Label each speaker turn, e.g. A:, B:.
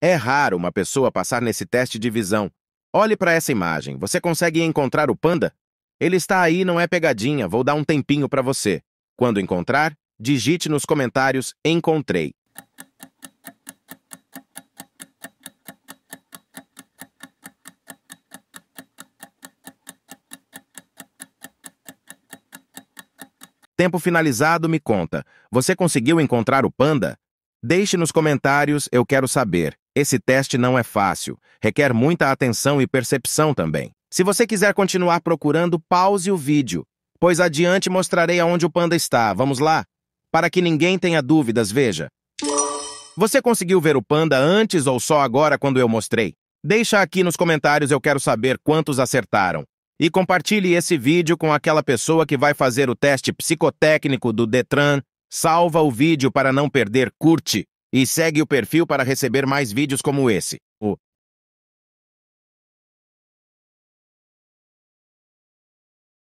A: É raro uma pessoa passar nesse teste de visão. Olhe para essa imagem. Você consegue encontrar o panda? Ele está aí, não é pegadinha. Vou dar um tempinho para você. Quando encontrar, digite nos comentários encontrei. Tempo finalizado, me conta. Você conseguiu encontrar o panda? Deixe nos comentários, eu quero saber. Esse teste não é fácil, requer muita atenção e percepção também. Se você quiser continuar procurando, pause o vídeo, pois adiante mostrarei aonde o panda está. Vamos lá? Para que ninguém tenha dúvidas, veja. Você conseguiu ver o panda antes ou só agora quando eu mostrei? Deixa aqui nos comentários, eu quero saber quantos acertaram. E compartilhe esse vídeo com aquela pessoa que vai fazer o teste psicotécnico do Detran. Salva o vídeo para não perder, curte e segue o perfil para receber mais vídeos como esse. O